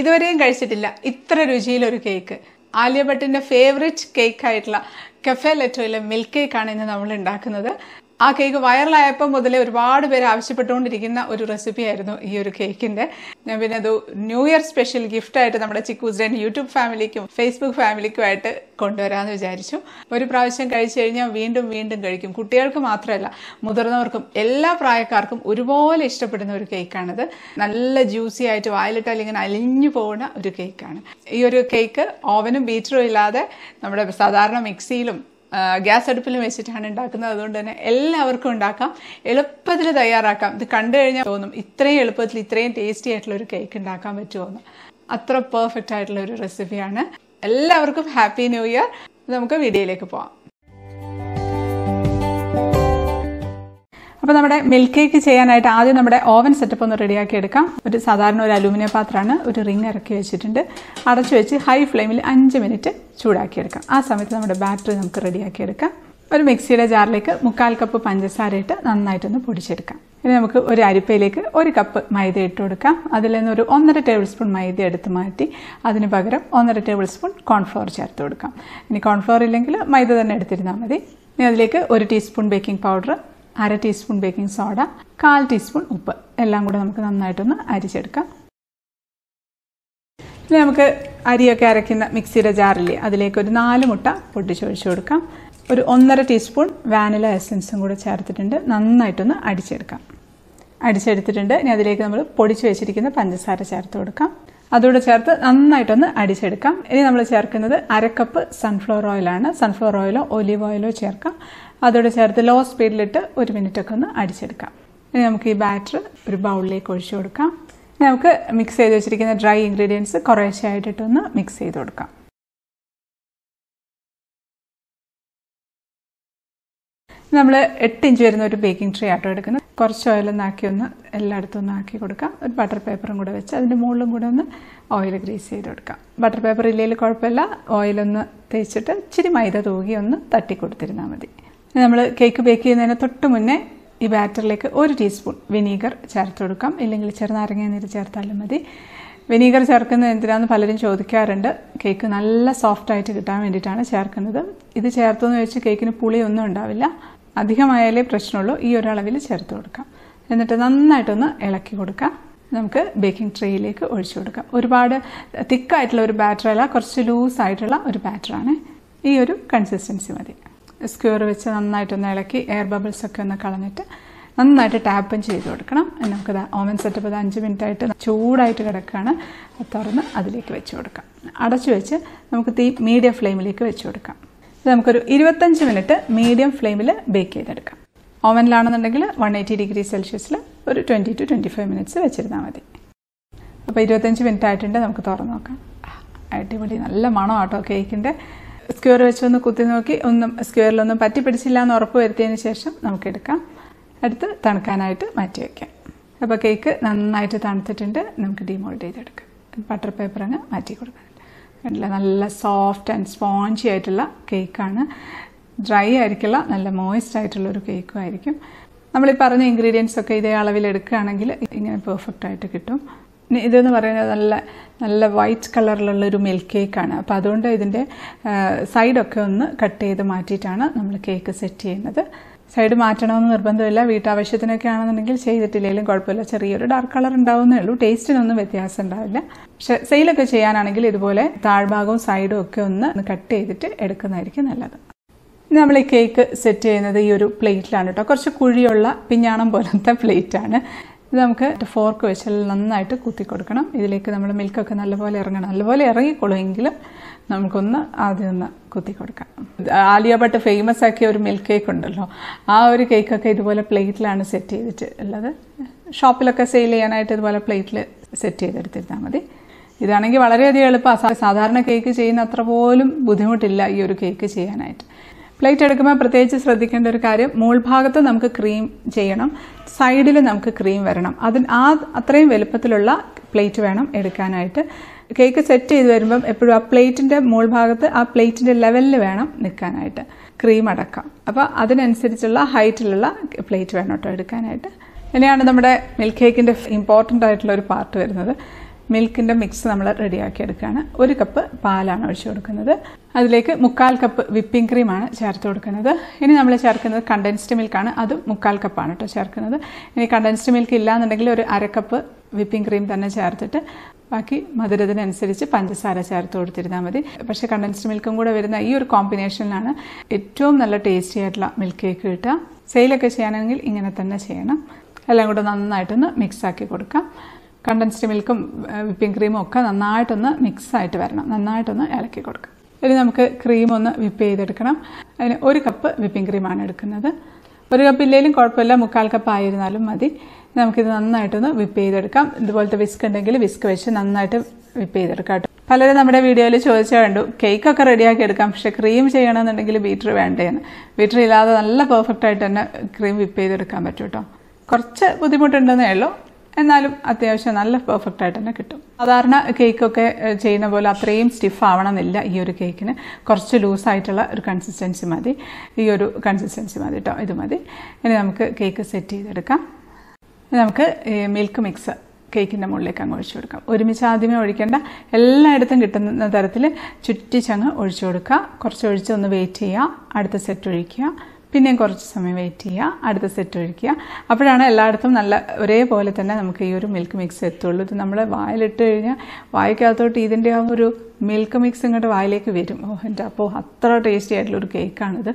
ഇതുവരെയും കഴിച്ചിട്ടില്ല ഇത്ര രുചിയിലൊരു കേക്ക് ആലിയ ഭട്ടിൻ്റെ ഫേവറേറ്റ് കേക്കായിട്ടുള്ള കഫെ ലെറ്റോയിലെ മിൽക്ക് കേക്കാണ് ഇന്ന് നമ്മൾ ഉണ്ടാക്കുന്നത് ആ കേക്ക് വൈറലായപ്പോൾ മുതലേ ഒരുപാട് പേര് ആവശ്യപ്പെട്ടുകൊണ്ടിരിക്കുന്ന ഒരു റെസിപ്പി ആയിരുന്നു ഈ ഒരു കേക്കിൻ്റെ ഞാൻ പിന്നെ അത് ന്യൂ ഇയർ സ്പെഷ്യൽ ഗിഫ്റ്റായിട്ട് നമ്മുടെ ചിക്കൂസ്ഡൻ യൂട്യൂബ് ഫാമിലിക്കും ഫേസ്ബുക്ക് ആയിട്ട് കൊണ്ടുവരാമെന്ന് വിചാരിച്ചു ഒരു പ്രാവശ്യം കഴിച്ചു കഴിഞ്ഞാൽ വീണ്ടും വീണ്ടും കഴിക്കും കുട്ടികൾക്ക് മാത്രമല്ല മുതിർന്നവർക്കും എല്ലാ പ്രായക്കാർക്കും ഒരുപോലെ ഇഷ്ടപ്പെടുന്ന ഒരു കേക്കാണിത് നല്ല ജ്യൂസി ആയിട്ട് വായിലിട്ടാൽ ഇങ്ങനെ അലിഞ്ഞു പോകുന്ന ഒരു കേക്കാണ് ഈ ഒരു കേക്ക് ഓവനും ബീറ്ററും ഇല്ലാതെ നമ്മുടെ സാധാരണ മിക്സിയിലും ഗ്യാസ് അടുപ്പിൽ വെച്ചിട്ടാണ് ഉണ്ടാക്കുന്നത് അതുകൊണ്ട് തന്നെ എല്ലാവർക്കും ഉണ്ടാക്കാം എളുപ്പത്തിൽ തയ്യാറാക്കാം ഇത് കണ്ടു കഴിഞ്ഞാൽ തോന്നും ഇത്രയും എളുപ്പത്തിൽ ഇത്രയും ടേസ്റ്റി ആയിട്ടുള്ള ഒരു കേക്ക് ഉണ്ടാക്കാൻ പറ്റുമെന്ന് അത്ര പെർഫെക്റ്റ് ആയിട്ടുള്ള ഒരു റെസിപ്പിയാണ് എല്ലാവർക്കും ഹാപ്പി ന്യൂ ഇയർ നമുക്ക് വീഡിയോയിലേക്ക് പോവാം അപ്പോൾ നമ്മുടെ മിൽക്ക് കേക്ക് ചെയ്യാനായിട്ട് ആദ്യം നമ്മുടെ ഓവൻ സെറ്റപ്പ് ഒന്ന് റെഡിയാക്കി എടുക്കാം ഒരു സാധാരണ ഒരു അലൂമിനിയം പാത്രമാണ് ഒരു റിംഗ് ഇറക്കി വെച്ചിട്ടുണ്ട് അടച്ചു വെച്ച് ഹൈ ഫ്ലെയിമിൽ അഞ്ച് മിനിറ്റ് ചൂടാക്കിയെടുക്കാം ആ സമയത്ത് നമ്മുടെ ബാറ്ററി നമുക്ക് റെഡിയാക്കി എടുക്കാം ഒരു മിക്സിയുടെ ജാറിലേക്ക് മുക്കാൽ കപ്പ് പഞ്ചസാര ഇട്ട് നന്നായിട്ടൊന്ന് പൊടിച്ചെടുക്കാം ഇനി നമുക്ക് ഒരു അരിപ്പയിലേക്ക് ഒരു കപ്പ് മൈദ ഇട്ട് കൊടുക്കാം അതിൽ നിന്ന് ഒരു ഒന്നര ടേബിൾ സ്പൂൺ മൈദ എടുത്ത് മാറ്റി അതിന് പകരം ഒന്നര ടേബിൾ സ്പൂൺ കോൺഫ്ലോർ ചേർത്ത് കൊടുക്കാം ഇനി കോൺഫ്ലോർ ഇല്ലെങ്കിൽ മൈദ തന്നെ എടുത്തിരുന്നാൽ മതി ഇനി അതിലേക്ക് ഒരു ടീസ്പൂൺ ബേക്കിംഗ് പൗഡർ അര ടീസ്പൂൺ ബേക്കിംഗ് സോഡ കാൽ ടീസ്പൂൺ ഉപ്പ് എല്ലാം കൂടെ നമുക്ക് നന്നായിട്ടൊന്ന് അരിച്ചെടുക്കാം ഇനി നമുക്ക് അരിയൊക്കെ അരയ്ക്കുന്ന മിക്സിയുടെ ജാറില്ലേ അതിലേക്ക് ഒരു നാല് മുട്ട പൊട്ടിച്ചൊഴിച്ചു കൊടുക്കാം ഒരു ഒന്നര ടീസ്പൂൺ വാനില എസൻസും കൂടെ ചേർത്തിട്ടുണ്ട് നന്നായിട്ടൊന്ന് അടിച്ചെടുക്കാം അടിച്ചെടുത്തിട്ടുണ്ട് ഇനി അതിലേക്ക് നമ്മൾ പൊടിച്ചു വെച്ചിരിക്കുന്ന പഞ്ചസാര ചേർത്ത് കൊടുക്കാം അതോടെ ചേർത്ത് നന്നായിട്ടൊന്ന് അടിച്ചെടുക്കാം ഇനി നമ്മൾ ചേർക്കുന്നത് അരക്കപ്പ് സൺഫ്ലവർ ഓയിലാണ് സൺഫ്ലവർ ഓയിലോ ഒലിവ് ഓയിലോ ചേർക്കാം അതോടെ ചേർത്ത് ലോ സ്പീഡിലിട്ട് ഒരു ഒക്കെ ഒന്ന് അടിച്ചെടുക്കാം ഇനി നമുക്ക് ഈ ബാറ്റർ ഒരു ബൗളിലേക്ക് ഒഴിച്ചു കൊടുക്കാം ഇനി നമുക്ക് മിക്സ് ചെയ്ത് വെച്ചിരിക്കുന്ന ഡ്രൈ ഇൻഗ്രീഡിയൻസ് ആയിട്ടിട്ടൊന്ന് മിക്സ് ചെയ്ത് കൊടുക്കാം നമ്മൾ എട്ട് ഇഞ്ച് വരുന്ന ഒരു ബേക്കിംഗ് ട്രേ ആട്ടോ എടുക്കുന്നത് കുറച്ച് ആക്കി ഒന്ന് എല്ലായിടത്തും ഒന്ന് ആക്കി കൊടുക്കാം ഒരു ബട്ടർ പേപ്പറും കൂടെ വെച്ച് അതിൻ്റെ മുകളിലും കൂടെ ഒന്ന് ഓയിൽ ഗ്രീസ് ചെയ്ത് കൊടുക്കാം ബട്ടർ പേപ്പർ ഇല്ലെങ്കിൽ കുഴപ്പമില്ല ഓയിലൊന്ന് തേച്ചിട്ട് ഇച്ചിരി മൈദ തൂകി ഒന്ന് തട്ടി കൊടുത്തിരുന്നാൽ മതി നമ്മൾ കേക്ക് ബേക്ക് ചെയ്യുന്നതിന് തൊട്ട് മുന്നേ ഈ ബാറ്ററിലേക്ക് ഒരു ടീസ്പൂൺ വിനീഗർ ചേർത്ത് കൊടുക്കാം ഇല്ലെങ്കിൽ ചെറുനാരങ്ങ നീര് ചേർത്താലും മതി വിനീഗർ ചേർക്കുന്നത് എന്തിനാന്ന് പലരും ചോദിക്കാറുണ്ട് കേക്ക് നല്ല സോഫ്റ്റ് ആയിട്ട് കിട്ടാൻ വേണ്ടിയിട്ടാണ് ചേർക്കുന്നത് ഇത് ചേർത്തെന്ന് വെച്ച് കേക്കിന് പുളിയൊന്നും ഉണ്ടാവില്ല അധികമായാലേ പ്രശ്നമുള്ളൂ ഈ ഒരളവിൽ ചേർത്ത് കൊടുക്കാം എന്നിട്ട് നന്നായിട്ടൊന്ന് ഇളക്കി കൊടുക്കാം നമുക്ക് ബേക്കിംഗ് ട്രേയിലേക്ക് ഒഴിച്ചു കൊടുക്കാം ഒരുപാട് തിക്കായിട്ടുള്ള ഒരു ബാറ്ററല്ല കുറച്ച് ലൂസായിട്ടുള്ള ഒരു ബാറ്ററാണ് ഈ ഒരു കൺസിസ്റ്റൻസി മതി സ്ക്യൂർ വെച്ച് നന്നായിട്ടൊന്ന് ഇളക്കി എയർ ബബിൾസ് ഒക്കെ ഒന്ന് കളഞ്ഞിട്ട് നന്നായിട്ട് ടാപ്പും ചെയ്ത് കൊടുക്കണം നമുക്കത് ഓവൻ സെറ്റപ്പ് അത് അഞ്ച് മിനിറ്റ് ആയിട്ട് ചൂടായിട്ട് കിടക്കുകയാണ് തുറന്ന് അതിലേക്ക് വെച്ച് കൊടുക്കാം അടച്ചു വെച്ച് നമുക്ക് തീ മീഡിയം ഫ്ലെയിമിലേക്ക് വെച്ച് കൊടുക്കാം ഇത് നമുക്കൊരു ഇരുപത്തഞ്ച് മിനിറ്റ് മീഡിയം ഫ്ലെയിമിൽ ബേക്ക് ചെയ്തെടുക്കാം ഓവനിലാണെന്നുണ്ടെങ്കിൽ വൺ എയ്റ്റി ഡിഗ്രി സെൽഷ്യസിൽ ഒരു twenty to twenty five minutes വെച്ചിരുന്നാൽ മതി അപ്പോൾ ഇരുപത്തഞ്ച് മിനിറ്റ് ആയിട്ടുണ്ട് നമുക്ക് തുറന്ന് നോക്കാം അടിപൊളി നല്ല മണം ആട്ടോ കേക്കിൻ്റെ സ്ക്വയർ വെച്ചൊന്ന് കുത്തി നോക്കി ഒന്നും സ്ക്വയറിലൊന്നും പറ്റി പിടിച്ചില്ല എന്ന് ഉറപ്പ് വരുത്തിയതിന് ശേഷം നമുക്കെടുക്കാം അടുത്ത് തണുക്കാനായിട്ട് മാറ്റി വയ്ക്കാം അപ്പോൾ കേക്ക് നന്നായിട്ട് തണുത്തിട്ടുണ്ട് നമുക്ക് ഡിമോൾഡ് ചെയ്തെടുക്കാം ബട്ടർ പേപ്പർ അങ്ങ് മാറ്റി കൊടുക്കണം കണ്ടില്ല നല്ല സോഫ്റ്റ് ആൻഡ് സ്പോഞ്ചി ആയിട്ടുള്ള കേക്കാണ് ഡ്രൈ ആയിരിക്കില്ല നല്ല മോയിസ്റ്റ് ആയിട്ടുള്ള ഒരു കേക്കും ആയിരിക്കും നമ്മൾ ഈ പറഞ്ഞ ഇൻഗ്രീഡിയൻസ് ഒക്കെ ഇതേ അളവിൽ എടുക്കുകയാണെങ്കിൽ ഇങ്ങനെ പെർഫെക്റ്റ് ആയിട്ട് കിട്ടും ഇതെന്ന് പറയുന്നത് നല്ല നല്ല വൈറ്റ് കളറിലുള്ള ഒരു മിൽക്ക് കേക്കാണ് അപ്പോൾ അതുകൊണ്ട് ഇതിൻ്റെ സൈഡൊക്കെ ഒന്ന് കട്ട് ചെയ്ത് മാറ്റിയിട്ടാണ് നമ്മൾ കേക്ക് സെറ്റ് ചെയ്യുന്നത് സൈഡ് മാറ്റണമെന്ന് നിർബന്ധമില്ല വീട്ടാവശ്യത്തിനൊക്കെ ആണെന്നുണ്ടെങ്കിൽ ചെയ്തിട്ടില്ലെങ്കിലും കുഴപ്പമില്ല ചെറിയൊരു ഡാർക്ക് കളർ ഉണ്ടാവുന്നേ ഉള്ളൂ ടേസ്റ്റിനൊന്നും വ്യത്യാസം ഉണ്ടാവില്ല പക്ഷെ സെയിലൊക്കെ ചെയ്യാനാണെങ്കിൽ ഇതുപോലെ താഴ്ഭാഗവും സൈഡും ഒക്കെ ഒന്ന് കട്ട് ചെയ്തിട്ട് എടുക്കുന്നതായിരിക്കും നല്ലത് നമ്മൾ ഈ കേക്ക് സെറ്റ് ചെയ്യുന്നത് ഈ ഒരു പ്ലേറ്റിലാണ് കേട്ടോ കുറച്ച് കുഴിയുള്ള പിഞ്ഞാണം പോലത്തെ പ്ലേറ്റാണ് ഇത് നമുക്ക് ഫോർക്ക് വെച്ചാൽ നന്നായിട്ട് കുത്തി കൊടുക്കണം ഇതിലേക്ക് നമ്മൾ മിൽക്കൊക്കെ നല്ലപോലെ ഇറങ്ങണം നല്ലപോലെ ഇറങ്ങിക്കൊള്ളുമെങ്കിലും നമുക്കൊന്ന് ആദ്യം ഒന്ന് കുത്തി കൊടുക്കാം ആലിയ ഭട്ട് ഫേമസ് ആക്കിയ ഒരു മിൽക്ക് കേക്ക് ഉണ്ടല്ലോ ആ ഒരു കേക്കൊക്കെ ഇതുപോലെ പ്ലേറ്റിലാണ് സെറ്റ് ചെയ്തിട്ട് ഉള്ളത് ഷോപ്പിലൊക്കെ സെയിൽ ചെയ്യാനായിട്ട് ഇതുപോലെ പ്ലേറ്റിൽ സെറ്റ് ചെയ്തെടുത്തിരുന്നാൽ മതി ഇതാണെങ്കിൽ വളരെയധികം എളുപ്പമാണ് സാധാരണ കേക്ക് ചെയ്യുന്ന അത്ര പോലും ബുദ്ധിമുട്ടില്ല ഈ ഒരു കേക്ക് ചെയ്യാനായിട്ട് പ്ലേറ്റ് എടുക്കുമ്പോൾ പ്രത്യേകിച്ച് ശ്രദ്ധിക്കേണ്ട ഒരു കാര്യം മുൾഭാഗത്ത് നമുക്ക് ക്രീം ചെയ്യണം സൈഡിൽ നമുക്ക് ക്രീം വരണം അതിൽ ആ അത്രയും വലുപ്പത്തിലുള്ള പ്ലേറ്റ് വേണം എടുക്കാനായിട്ട് കേക്ക് സെറ്റ് ചെയ്ത് വരുമ്പം എപ്പോഴും ആ പ്ലേറ്റിൻ്റെ മുൾഭാഗത്ത് ആ പ്ലേറ്റിൻ്റെ ലെവലിൽ വേണം നിൽക്കാനായിട്ട് ക്രീം അടക്കാം അപ്പോൾ അതിനനുസരിച്ചുള്ള ഹൈറ്റിലുള്ള പ്ലേറ്റ് വേണം കേട്ടോ എടുക്കാനായിട്ട് ഇനിയാണ് നമ്മുടെ മിൽക്ക് കേക്കിൻ്റെ ഇമ്പോർട്ടൻ്റ് ആയിട്ടുള്ള ഒരു പാർട്ട് വരുന്നത് മിൽക്കിൻ്റെ മിക്സ് നമ്മൾ റെഡിയാക്കി എടുക്കുകയാണ് ഒരു കപ്പ് പാലാണ് ഒഴിച്ചു കൊടുക്കുന്നത് അതിലേക്ക് മുക്കാൽ കപ്പ് വിപ്പിംഗ് ക്രീമാണ് ചേർത്ത് കൊടുക്കുന്നത് ഇനി നമ്മൾ ചേർക്കുന്നത് കണ്ടൻസ്ഡ് മിൽക്കാണ് അത് മുക്കാൽ കപ്പാണ് കേട്ടോ ചേർക്കുന്നത് ഇനി കണ്ടൻസ്ഡ് മിൽക്ക് ഇല്ലാന്നുണ്ടെങ്കിൽ ഒരു അരക്കപ്പ് കപ്പ് വിപ്പിംഗ് ക്രീം തന്നെ ചേർത്തിട്ട് ബാക്കി മധുരത്തിനനുസരിച്ച് പഞ്ചസാര ചേർത്ത് കൊടുത്തിരുന്നാൽ മതി പക്ഷേ കണ്ടൻസ്ഡ് മിൽക്കും കൂടെ വരുന്ന ഈ ഒരു കോമ്പിനേഷനിലാണ് ഏറ്റവും നല്ല ടേസ്റ്റി ആയിട്ടുള്ള മിൽക്ക് കേക്ക് കിട്ടുക സെയിലൊക്കെ ചെയ്യാനാണെങ്കിൽ ഇങ്ങനെ തന്നെ ചെയ്യണം എല്ലാം കൂടെ നന്നായിട്ടൊന്ന് മിക്സാക്കി കൊടുക്കാം കണ്ടൻസ്ഡ് മിൽക്കും വിപ്പിംഗ് ക്രീമും ഒക്കെ നന്നായിട്ടൊന്ന് മിക്സ് ആയിട്ട് വരണം നന്നായിട്ടൊന്ന് ഇളക്കി കൊടുക്കുക ഇനി നമുക്ക് ക്രീം ഒന്ന് വിപ്പ് ചെയ്തെടുക്കണം അതിന് ഒരു കപ്പ് വിപ്പിംഗ് ക്രീമാണ് എടുക്കുന്നത് ഒരു കപ്പ് ഇല്ലെങ്കിലും കുഴപ്പമില്ല മുക്കാൽ കപ്പ് ആയിരുന്നാലും മതി നമുക്കിത് നന്നായിട്ടൊന്ന് വിപ്പ് ചെയ്തെടുക്കാം ഇതുപോലത്തെ വിസ്ക് ഉണ്ടെങ്കിൽ വിസ്ക് വെച്ച് നന്നായിട്ട് വിപ്പ് ചെയ്തെടുക്കാം കേട്ടോ പലരും നമ്മുടെ വീഡിയോയിൽ ചോദിച്ചാൽ വേണ്ടു കേക്കൊക്കെ റെഡിയാക്കി എടുക്കാം പക്ഷെ ക്രീം ചെയ്യണമെന്നുണ്ടെങ്കിൽ ബീറ്റർ വേണ്ടേന്ന് ബീറ്റർ ഇല്ലാതെ നല്ല പെർഫെക്റ്റ് ആയിട്ട് തന്നെ ക്രീം വിപ്പ് ചെയ്തെടുക്കാൻ പറ്റും കേട്ടോ കുറച്ച് ബുദ്ധിമുട്ടുണ്ടെന്നേ ഉള്ളൂ എന്നാലും അത്യാവശ്യം നല്ല പെർഫെക്റ്റ് ആയിട്ട് തന്നെ കിട്ടും സാധാരണ കേക്കൊക്കെ ചെയ്യുന്ന പോലെ അത്രയും സ്റ്റിഫ് ആവണമെന്നില്ല ഈ ഒരു കേക്കിന് കുറച്ച് ലൂസായിട്ടുള്ള ഒരു കൺസിസ്റ്റൻസി മതി ഈ ഒരു കൺസിസ്റ്റൻസി മതി കേട്ടോ ഇത് മതി ഇനി നമുക്ക് കേക്ക് സെറ്റ് ചെയ്തെടുക്കാം നമുക്ക് മിൽക്ക് മിക്സ് കേക്കിൻ്റെ മുകളിലേക്ക് അങ്ങ് ഒഴിച്ചു കൊടുക്കാം ഒരുമിച്ച് ആദ്യമേ ഒഴിക്കേണ്ട എല്ലായിടത്തും കിട്ടുന്ന തരത്തിൽ ചുറ്റിച്ചങ്ങ് ഒഴിച്ചു കൊടുക്കുക കുറച്ച് ഒഴിച്ച് ഒന്ന് വെയിറ്റ് ചെയ്യുക അടുത്ത സെറ്റ് ഒഴിക്കുക പിന്നെയും കുറച്ച് സമയം വെയിറ്റ് ചെയ്യുക അടുത്ത സെറ്റ് ഒഴിക്കുക അപ്പോഴാണ് എല്ലായിടത്തും നല്ല ഒരേപോലെ തന്നെ നമുക്ക് ഈ ഒരു മിൽക്ക് മിക്സ് എത്തുള്ളൂ ഇത് നമ്മൾ വായിലിട്ട് കഴിഞ്ഞാൽ വായിക്കകത്തോട്ട് ഇതിൻ്റെ ആ ഒരു മിൽക്ക് മിക്സ് ഇങ്ങോട്ട് വായിലേക്ക് വരും ഓ എൻ്റെ അപ്പോൾ അത്ര ടേസ്റ്റി ആയിട്ടുള്ള ഒരു കേക്കാണിത്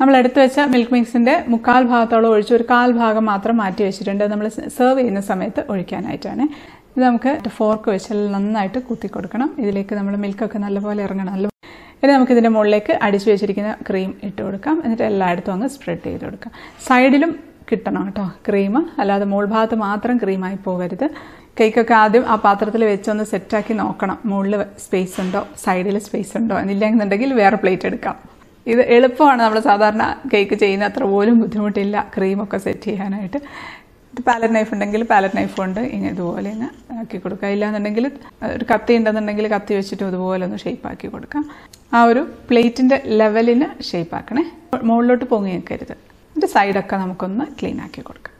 നമ്മൾ എടുത്തു വെച്ച മിൽക്ക് മിക്സിൻ്റെ മുക്കാൽ ഭാഗത്തോളം ഒഴിച്ച് ഒരു കാൽ ഭാഗം മാത്രം മാറ്റി വെച്ചിട്ടുണ്ട് നമ്മൾ സെർവ് ചെയ്യുന്ന സമയത്ത് ഒഴിക്കാനായിട്ടാണ് ഇത് നമുക്ക് ഫോർക്ക് വെച്ചാൽ നന്നായിട്ട് കുത്തി കൊടുക്കണം ഇതിലേക്ക് നമ്മൾ മിൽക്കൊക്കെ നല്ലപോലെ ഇറങ്ങണം ഇനി നമുക്കിതിൻ്റെ മുകളിലേക്ക് അടിച്ചു വെച്ചിരിക്കുന്ന ക്രീം ഇട്ട് കൊടുക്കാം എന്നിട്ട് എല്ലായിടത്തും അങ്ങ് സ്പ്രെഡ് ചെയ്ത് കൊടുക്കാം സൈഡിലും കിട്ടണം കേട്ടോ ക്രീം അല്ലാതെ മുകൾ ഭാഗത്ത് മാത്രം ക്രീമായി പോകരുത് കേക്കൊക്കെ ആദ്യം ആ പാത്രത്തിൽ വെച്ചൊന്ന് സെറ്റാക്കി നോക്കണം മുകളിൽ സ്പേസ് ഉണ്ടോ സൈഡിൽ സ്പേസ് ഉണ്ടോ എന്നില്ലെന്നുണ്ടെങ്കിൽ വേറെ പ്ലേറ്റ് എടുക്കാം ഇത് എളുപ്പമാണ് നമ്മൾ സാധാരണ കേക്ക് ചെയ്യുന്ന അത്ര പോലും ബുദ്ധിമുട്ടില്ല ക്രീമൊക്കെ സെറ്റ് ചെയ്യാനായിട്ട് പാലറ്റ് നൈഫ് ഉണ്ടെങ്കിൽ പാലറ്റ് നൈഫ് കൊണ്ട് ഇങ്ങനെ ഇതുപോലെ ഇങ്ങനെ ആക്കി കൊടുക്കുക ഇല്ലാന്നുണ്ടെങ്കിൽ ഒരു കത്തി ഉണ്ടെന്നുണ്ടെങ്കിൽ കത്തി വെച്ചിട്ട് ഇതുപോലെ ഒന്ന് ഷേപ്പ് ആക്കി കൊടുക്കാം ആ ഒരു പ്ലേറ്റിൻ്റെ ലെവലിന് ഷേപ്പ് ആക്കണേ മുകളിലോട്ട് പൊങ്ങി നിൽക്കരുത് എന്നിട്ട് സൈഡൊക്കെ നമുക്കൊന്ന് ക്ലീൻ ആക്കി കൊടുക്കാം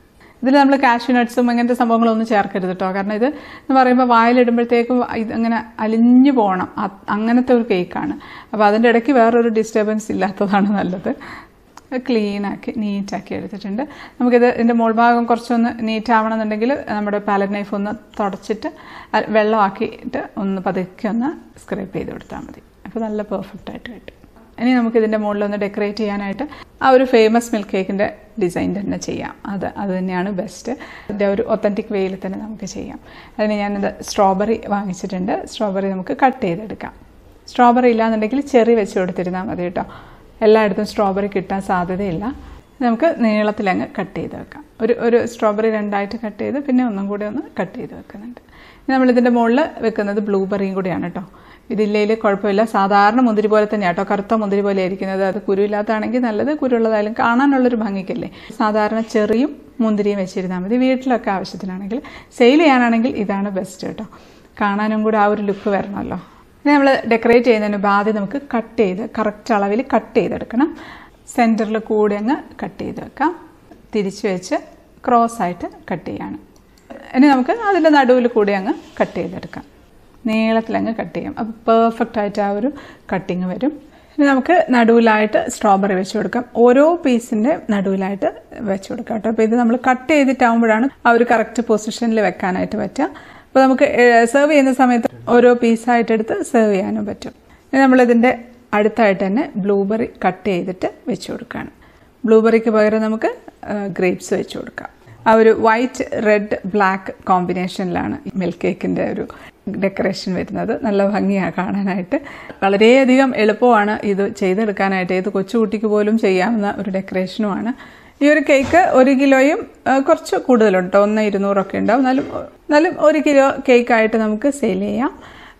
ഇതിൽ നമ്മൾ കാഷ്യൂ നട്ട്സും അങ്ങനത്തെ സംഭവങ്ങളൊന്നും ചേർക്കരുത് കേട്ടോ കാരണം ഇത് എന്ന് പറയുമ്പോൾ വായിലിടുമ്പോഴത്തേക്കും ഇത് അങ്ങനെ അലിഞ്ഞു പോകണം അങ്ങനത്തെ ഒരു കേക്കാണ് അപ്പോൾ അതിൻ്റെ ഇടയ്ക്ക് വേറൊരു ഡിസ്റ്റർബൻസ് ഇല്ലാത്തതാണ് നല്ലത് ക്ലീനാക്കി നീറ്റാക്കി എടുത്തിട്ടുണ്ട് നമുക്കിത് ഇതിൻ്റെ മുൾഭാഗം കുറച്ചൊന്ന് നീറ്റാവണമെന്നുണ്ടെങ്കിൽ നമ്മുടെ പാലറ്റ് നൈഫ് ഒന്ന് തുടച്ചിട്ട് വെള്ളമാക്കിയിട്ട് ഒന്ന് പതുക്കെ ഒന്ന് സ്ക്രൈപ്പ് ചെയ്ത് കൊടുത്താൽ മതി അപ്പോൾ നല്ല പെർഫെക്റ്റ് ആയിട്ട് കിട്ടും ഇനി നമുക്ക് ഇതിൻ്റെ മുകളിലൊന്ന് ഡെക്കറേറ്റ് ചെയ്യാനായിട്ട് ആ ഒരു ഫേമസ് മിൽക്ക് കേക്കിൻ്റെ ഡിസൈൻ തന്നെ ചെയ്യാം അത് അത് തന്നെയാണ് ബെസ്റ്റ് അതിൻ്റെ ഒരു ഒത്തൻറ്റിക് വേയിൽ തന്നെ നമുക്ക് ചെയ്യാം അതിന് ഞാനിത് സ്ട്രോബെറി വാങ്ങിച്ചിട്ടുണ്ട് സ്ട്രോബെറി നമുക്ക് കട്ട് ചെയ്തെടുക്കാം സ്ട്രോബെറി ഇല്ലാന്നുണ്ടെങ്കിൽ ചെറി വെച്ച് കൊടുത്തിരുന്നാൽ മതി കേട്ടോ എല്ലായിടത്തും സ്ട്രോബെറി കിട്ടാൻ സാധ്യതയില്ല നമുക്ക് നീളത്തിലങ്ങ് കട്ട് ചെയ്ത് വെക്കാം ഒരു ഒരു സ്ട്രോബെറി രണ്ടായിട്ട് കട്ട് ചെയ്ത് പിന്നെ ഒന്നും കൂടി ഒന്ന് കട്ട് ചെയ്ത് വെക്കുന്നുണ്ട് നമ്മളിതിൻ്റെ മുകളിൽ വെക്കുന്നത് ബ്ലൂബെറിയും കൂടിയാണ് കേട്ടോ ഇതില്ലെങ്കിൽ കുഴപ്പമില്ല സാധാരണ മുന്തിരി പോലെ തന്നെ കേട്ടോ കറുത്ത മുന്തിരി പോലെ ഇരിക്കുന്നത് അത് കുരുവില്ലാത്തതാണെങ്കിൽ നല്ലത് കുരുള്ളതായാലും കാണാനുള്ളൊരു ഭംഗിക്കല്ലേ സാധാരണ ചെറിയും മുന്തിരിയും വെച്ചിരുന്നാൽ മതി വീട്ടിലൊക്കെ ആവശ്യത്തിനാണെങ്കിൽ സെയിൽ ചെയ്യാനാണെങ്കിൽ ഇതാണ് ബെസ്റ്റ് കേട്ടോ കാണാനും കൂടെ ആ ഒരു ലുക്ക് വരണമല്ലോ ഇനി നമ്മൾ ഡെക്കറേറ്റ് ചെയ്യുന്നതിന് ബാധ്യ നമുക്ക് കട്ട് ചെയ്ത് കറക്റ്റ് അളവിൽ കട്ട് ചെയ്തെടുക്കണം സെൻറ്ററിൽ കൂടെ അങ്ങ് കട്ട് ചെയ്ത് വെക്കാം തിരിച്ച് വെച്ച് ക്രോസ് ആയിട്ട് കട്ട് ചെയ്യാണ് ഇനി നമുക്ക് അതിൻ്റെ നടുവിൽ കൂടെ അങ്ങ് കട്ട് ചെയ്തെടുക്കാം നീളത്തിലങ്ങ് കട്ട് ചെയ്യാം അപ്പോൾ പെർഫെക്റ്റ് ആയിട്ട് ആ ഒരു കട്ടിങ് വരും ഇനി നമുക്ക് നടുവിലായിട്ട് സ്ട്രോബെറി വെച്ച് കൊടുക്കാം ഓരോ പീസിൻ്റെ നടുവിലായിട്ട് വെച്ച് കൊടുക്കാം കേട്ടോ അപ്പോൾ ഇത് നമ്മൾ കട്ട് ചെയ്തിട്ടാവുമ്പോഴാണ് ആ ഒരു കറക്റ്റ് പൊസിഷനിൽ വെക്കാനായിട്ട് പറ്റുക അപ്പോൾ നമുക്ക് സെർവ് ചെയ്യുന്ന സമയത്ത് ഓരോ പീസായിട്ടെടുത്ത് സെർവ് ചെയ്യാനും പറ്റും ഇനി നമ്മളിതിൻ്റെ അടുത്തായിട്ട് തന്നെ ബ്ലൂബെറി കട്ട് ചെയ്തിട്ട് വെച്ച് കൊടുക്കുകയാണ് ബ്ലൂബെറിക്ക് പകരം നമുക്ക് ഗ്രേപ്സ് വെച്ച് കൊടുക്കാം ആ ഒരു വൈറ്റ് റെഡ് ബ്ലാക്ക് കോമ്പിനേഷനിലാണ് മിൽക്ക് കേക്കിൻ്റെ ഒരു ഡെക്കറേഷൻ വരുന്നത് നല്ല ഭംഗിയാണ് കാണാനായിട്ട് വളരെയധികം എളുപ്പമാണ് ഇത് ചെയ്തെടുക്കാനായിട്ട് ഏത് കൊച്ചുകുട്ടിക്ക് പോലും ചെയ്യാവുന്ന ഒരു ഡെക്കറേഷനുമാണ് ഈ ഒരു കേക്ക് ഒരു കിലോയും കുറച്ച് കൂടുതലുണ്ട് ഒന്ന് ഇരുന്നൂറൊക്കെ ഉണ്ടാവും എന്നാലും എന്നാലും ഒരു കിലോ കേക്കായിട്ട് നമുക്ക് സെയിൽ ചെയ്യാം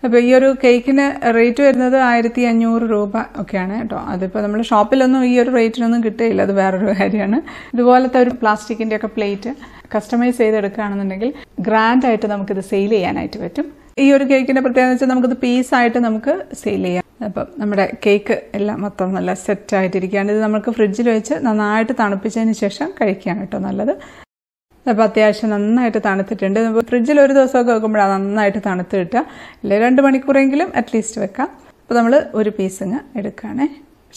അപ്പോൾ ഈ ഒരു കേക്കിന് റേറ്റ് വരുന്നത് ആയിരത്തി അഞ്ഞൂറ് രൂപ ഒക്കെയാണ് കേട്ടോ അതിപ്പോൾ നമ്മൾ ഷോപ്പിലൊന്നും ഈ ഒരു റേറ്റിനൊന്നും കിട്ടുകയില്ല അത് വേറൊരു കാര്യമാണ് ഇതുപോലത്തെ ഒരു പ്ലാസ്റ്റിക്കിൻ്റെയൊക്കെ ഒക്കെ പ്ലേറ്റ് കസ്റ്റമൈസ് ചെയ്തെടുക്കുകയാണെന്നുണ്ടെങ്കിൽ ഗ്രാൻഡായിട്ട് നമുക്കിത് സെയിൽ ചെയ്യാനായിട്ട് പറ്റും ഈ ഒരു കേക്കിൻ്റെ പ്രത്യേകത വെച്ചാൽ നമുക്കിത് പീസായിട്ട് നമുക്ക് സെയിൽ ചെയ്യാം അപ്പം നമ്മുടെ കേക്ക് എല്ലാം മൊത്തം നല്ല സെറ്റായിട്ടിരിക്കുകയാണ് ഇത് നമുക്ക് ഫ്രിഡ്ജിൽ വെച്ച് നന്നായിട്ട് തണുപ്പിച്ചതിന് ശേഷം കഴിക്കുകയാണ് കേട്ടോ നല്ലത് അപ്പോൾ അത്യാവശ്യം നന്നായിട്ട് തണുത്തിട്ടുണ്ട് ഫ്രിഡ്ജിൽ ഒരു ദിവസമൊക്കെ വെക്കുമ്പോഴാണ് നന്നായിട്ട് തണുത്ത് കിട്ടുക ഇല്ല രണ്ട് മണിക്കൂറെങ്കിലും അറ്റ്ലീസ്റ്റ് വെക്കാം അപ്പോൾ നമ്മൾ ഒരു പീസ് ഇങ്ങ് എടുക്കുകയാണേ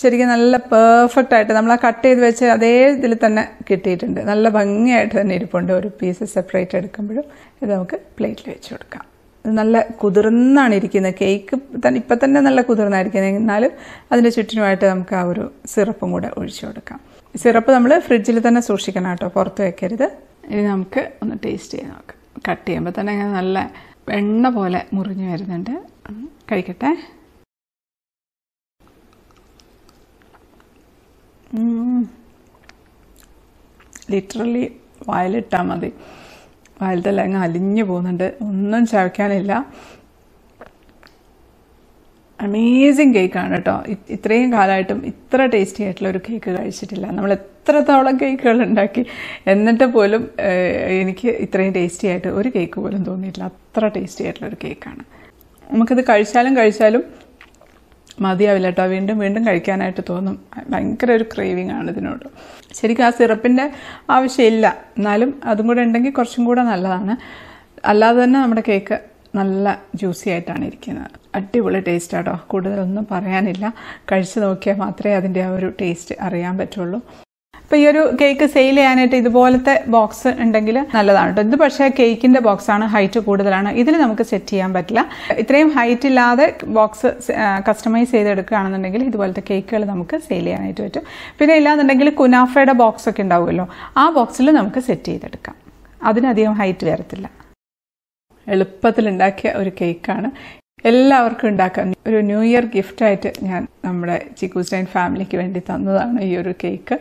ശരിക്കും നല്ല പെർഫെക്റ്റ് ആയിട്ട് നമ്മൾ ആ കട്ട് ചെയ്ത് വെച്ച് അതേ ഇതിൽ തന്നെ കിട്ടിയിട്ടുണ്ട് നല്ല ഭംഗിയായിട്ട് തന്നെ ഇരിപ്പുണ്ട് ഒരു പീസ് സെപ്പറേറ്റ് എടുക്കുമ്പോഴും ഇത് നമുക്ക് പ്ലേറ്റിൽ വെച്ച് കൊടുക്കാം നല്ല കുതിർന്നാണ് ഇരിക്കുന്നത് കേക്ക് ഇപ്പം തന്നെ നല്ല കുതിർന്നായിരിക്കുന്നത് എന്നാലും അതിൻ്റെ ചുറ്റിനുമായിട്ട് നമുക്ക് ആ ഒരു സിറപ്പും കൂടെ ഒഴിച്ചു കൊടുക്കാം സിറപ്പ് നമ്മൾ ഫ്രിഡ്ജിൽ തന്നെ സൂക്ഷിക്കണം കേട്ടോ പുറത്ത് വെക്കരുത് ഇനി നമുക്ക് ഒന്ന് ടേസ്റ്റ് ചെയ്ത് നോക്കാം കട്ട് ചെയ്യുമ്പോൾ തന്നെ ഇങ്ങനെ നല്ല എണ്ണ പോലെ മുറിഞ്ഞു വരുന്നുണ്ട് കഴിക്കട്ടെ ലിറ്ററലി വായിലിട്ടാൽ മതി വലുതല്ല അലിഞ്ഞു പോകുന്നുണ്ട് ഒന്നും ചവയ്ക്കാനില്ല അമേസിങ് കേക്കാണ് കേട്ടോ ഇത്രയും കാലമായിട്ടും ഇത്ര ടേസ്റ്റി ആയിട്ടുള്ള ഒരു കേക്ക് കഴിച്ചിട്ടില്ല നമ്മൾ എത്രത്തോളം കേക്കുകൾ ഉണ്ടാക്കി എന്നിട്ട് പോലും എനിക്ക് ഇത്രയും ടേസ്റ്റി ആയിട്ട് ഒരു കേക്ക് പോലും തോന്നിയിട്ടില്ല അത്ര ടേസ്റ്റി ആയിട്ടുള്ള ഒരു കേക്കാണ് നമുക്കിത് കഴിച്ചാലും കഴിച്ചാലും മതിയാവില്ല കേട്ടോ വീണ്ടും വീണ്ടും കഴിക്കാനായിട്ട് തോന്നും ഭയങ്കര ഒരു ക്രേവിംഗ് ആണ് ഇതിനോട് ശരിക്കും ആ സിറപ്പിൻ്റെ ആവശ്യമില്ല എന്നാലും അതും കൂടെ ഉണ്ടെങ്കിൽ കുറച്ചും കൂടെ നല്ലതാണ് അല്ലാതെ തന്നെ നമ്മുടെ കേക്ക് നല്ല ജ്യൂസി ആയിട്ടാണ് ഇരിക്കുന്നത് അടിപൊളി ടേസ്റ്റ് ആട്ടോ കൂടുതലൊന്നും പറയാനില്ല കഴിച്ചു നോക്കിയാൽ മാത്രമേ അതിൻ്റെ ആ ഒരു ടേസ്റ്റ് അറിയാൻ പറ്റുള്ളൂ അപ്പോൾ ഈ ഒരു കേക്ക് സെയിൽ ചെയ്യാനായിട്ട് ഇതുപോലത്തെ ബോക്സ് ഉണ്ടെങ്കിൽ നല്ലതാണ് കേട്ടോ ഇത് പക്ഷേ കേക്കിൻ്റെ ബോക്സാണ് ഹൈറ്റ് കൂടുതലാണ് ഇതിൽ നമുക്ക് സെറ്റ് ചെയ്യാൻ പറ്റില്ല ഇത്രയും ഹൈറ്റ് ഇല്ലാതെ ബോക്സ് കസ്റ്റമൈസ് ചെയ്തെടുക്കുകയാണെന്നുണ്ടെങ്കിൽ ഇതുപോലത്തെ കേക്കുകൾ നമുക്ക് സെയിൽ ചെയ്യാനായിട്ട് പറ്റും പിന്നെ ഇല്ലാന്നുണ്ടെങ്കിൽ കുനാഫയുടെ ബോക്സ് ഒക്കെ ഉണ്ടാവുമല്ലോ ആ ബോക്സിൽ നമുക്ക് സെറ്റ് ചെയ്തെടുക്കാം അതിനധികം ഹൈറ്റ് വരത്തില്ല എളുപ്പത്തിൽ ഉണ്ടാക്കിയ ഒരു കേക്കാണ് എല്ലാവർക്കും ഉണ്ടാക്കാം ഒരു ന്യൂ ഇയർ ഗിഫ്റ്റായിട്ട് ഞാൻ നമ്മുടെ ചിക്കുസ്റ്റൈൻ ഫാമിലിക്ക് വേണ്ടി തന്നതാണ് ഈ ഒരു കേക്ക്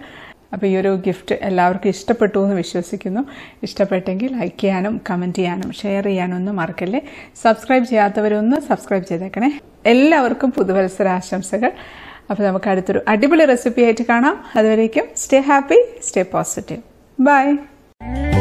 അപ്പോൾ ഈ ഒരു ഗിഫ്റ്റ് എല്ലാവർക്കും ഇഷ്ടപ്പെട്ടു എന്ന് വിശ്വസിക്കുന്നു ഇഷ്ടപ്പെട്ടെങ്കിൽ ലൈക്ക് ചെയ്യാനും കമൻറ്റ് ചെയ്യാനും ഷെയർ ചെയ്യാനും ഒന്നും മറക്കല്ലേ സബ്സ്ക്രൈബ് ചെയ്യാത്തവരൊന്ന് സബ്സ്ക്രൈബ് ചെയ്തേക്കണേ എല്ലാവർക്കും പുതുവത്സരാശംസകൾ അപ്പോൾ നമുക്ക് അടുത്തൊരു അടിപൊളി റെസിപ്പി ആയിട്ട് കാണാം അതുവരേക്കും stay happy stay positive by